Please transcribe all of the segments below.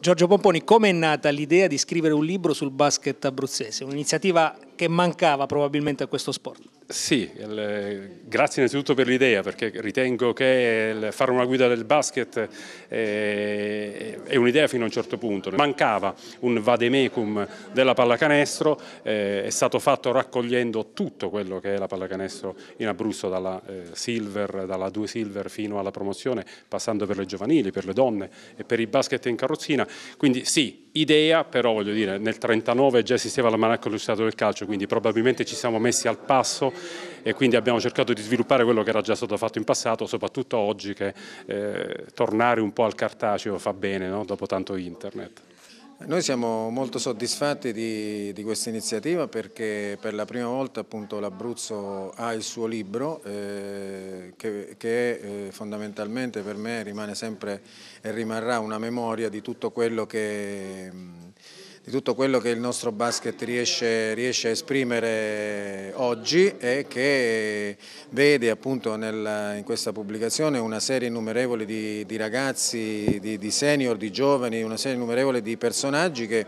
Giorgio Pomponi, come è nata l'idea di scrivere un libro sul basket abruzzese? Un'iniziativa che mancava probabilmente a questo sport. Sì, il, grazie innanzitutto per l'idea perché ritengo che fare una guida del basket è, eh, è un'idea fino a un certo punto. Mancava un vademecum della pallacanestro, eh, è stato fatto raccogliendo tutto quello che è la pallacanestro in Abruzzo dalla eh, Silver, dalla 2 Silver fino alla promozione, passando per le giovanili, per le donne e per il basket in carrozzina. Quindi sì, idea, però voglio dire, nel 1939 già esisteva la Manacca illustrato del calcio, quindi probabilmente ci siamo messi al passo e quindi abbiamo cercato di sviluppare quello che era già stato fatto in passato, soprattutto oggi che eh, tornare un po' al cartaceo fa bene no? dopo tanto internet. Noi siamo molto soddisfatti di, di questa iniziativa perché per la prima volta l'Abruzzo ha il suo libro, eh, che, che eh, fondamentalmente per me rimane sempre e rimarrà una memoria di tutto quello che... Mh, mm, di tutto quello che il nostro basket riesce, riesce a esprimere oggi e che vede appunto nel, in questa pubblicazione una serie innumerevole di, di ragazzi, di, di senior, di giovani, una serie innumerevole di personaggi che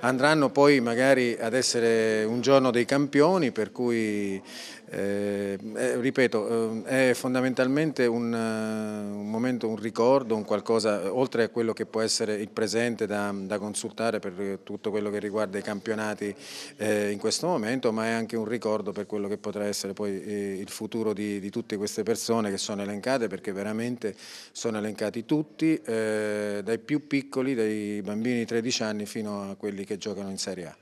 andranno poi magari ad essere un giorno dei campioni per cui eh, eh ripeto eh, è fondamentalmente un, eh, un, momento, un ricordo, un qualcosa oltre a quello che può essere il presente da, da consultare per tutti tutto quello che riguarda i campionati eh, in questo momento, ma è anche un ricordo per quello che potrà essere poi eh, il futuro di, di, tutte queste persone che sono elencate, perché veramente sono elencati tutti, eh, dai più piccoli, dai bambini di 13 anni fino a quelli che giocano in Serie A.